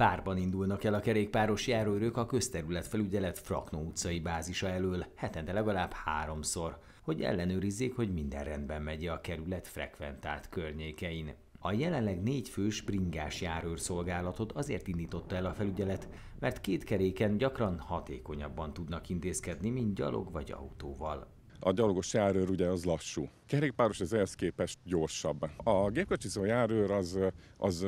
Párban indulnak el a kerékpáros járőrök a közterület felügyelet Fraknó utcai bázisa elől hetente legalább háromszor, hogy ellenőrizzék, hogy minden rendben megy a kerület frekventált környékein. A jelenleg négy fős bringás járőrszolgálatot azért indította el a felügyelet, mert két keréken gyakran hatékonyabban tudnak intézkedni, mint gyalog vagy autóval. A gyalogos járőr ugye az lassú. Kerékpáros az ehhez képest gyorsabb. A gépkocsizó járőr az, az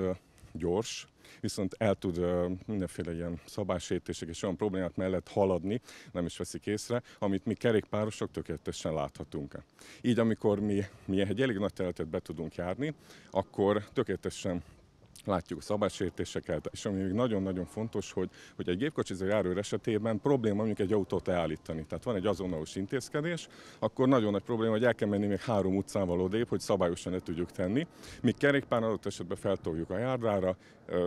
gyors, viszont el tud mindenféle ilyen szabásértések és olyan problémák mellett haladni, nem is veszik észre, amit mi kerékpárosok tökéletesen láthatunk. Így amikor mi, mi egy elég nagy területet be tudunk járni, akkor tökéletesen látjuk a szabálysértéseket, és ami még nagyon-nagyon fontos, hogy, hogy egy gépkocsizó járőr esetében probléma mondjuk egy autót leállítani. Tehát van egy azonos intézkedés, akkor nagyon nagy probléma, hogy el kell menni még három utcával odébb, hogy szabályosan ne tudjuk tenni. Mi kerékpár adott esetben feltoljuk a járdára,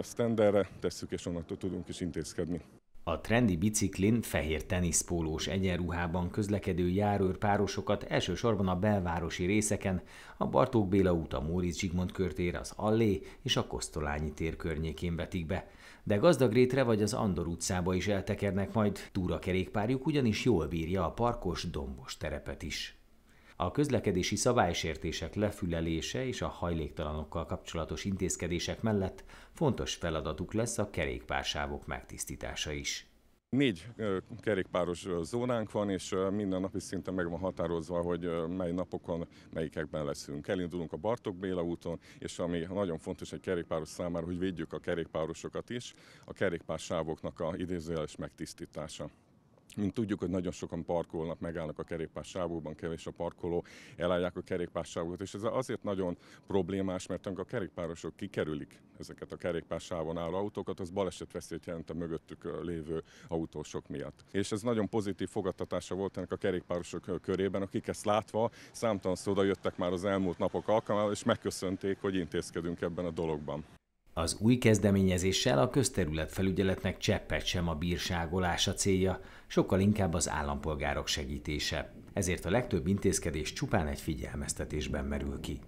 sztenderre tesszük, és onnantól tudunk is intézkedni. A trendi biciklin fehér teniszpólós egyenruhában közlekedő járőrpárosokat elsősorban a belvárosi részeken, a Bartók Béla út, a Móricz Zsigmond körtér, az Allé és a Kosztolányi tér környékén vetik be. De Gazdagrétre vagy az Andor utcába is eltekernek majd, túrakerékpárjuk ugyanis jól bírja a parkos, dombos terepet is. A közlekedési szabálysértések lefülelése és a hajléktalanokkal kapcsolatos intézkedések mellett fontos feladatuk lesz a kerékpársávok megtisztítása is. Négy kerékpáros zónánk van, és minden napi szinten meg van határozva, hogy mely napokon melyikekben leszünk. Elindulunk a Bartok Béla úton, és ami nagyon fontos egy kerékpáros számára, hogy védjük a kerékpárosokat is, a kerékpársávoknak a idézőjeles megtisztítása. Mint tudjuk, hogy nagyon sokan parkolnak, megállnak a kerékpársávóban, kevés a parkoló, elállják a kerékpársávokat, és ez azért nagyon problémás, mert amikor a kerékpárosok kikerülik ezeket a kerékpársávon álló autókat, az balesetveszélyt jelent a mögöttük lévő autósok miatt. És ez nagyon pozitív fogadtatása volt ennek a kerékpárosok körében, akik ezt látva számtalan szóda jöttek már az elmúlt napok alkalmával, és megköszönték, hogy intézkedünk ebben a dologban. Az új kezdeményezéssel a közterületfelügyeletnek cseppet sem a bírságolása célja, sokkal inkább az állampolgárok segítése. Ezért a legtöbb intézkedés csupán egy figyelmeztetésben merül ki.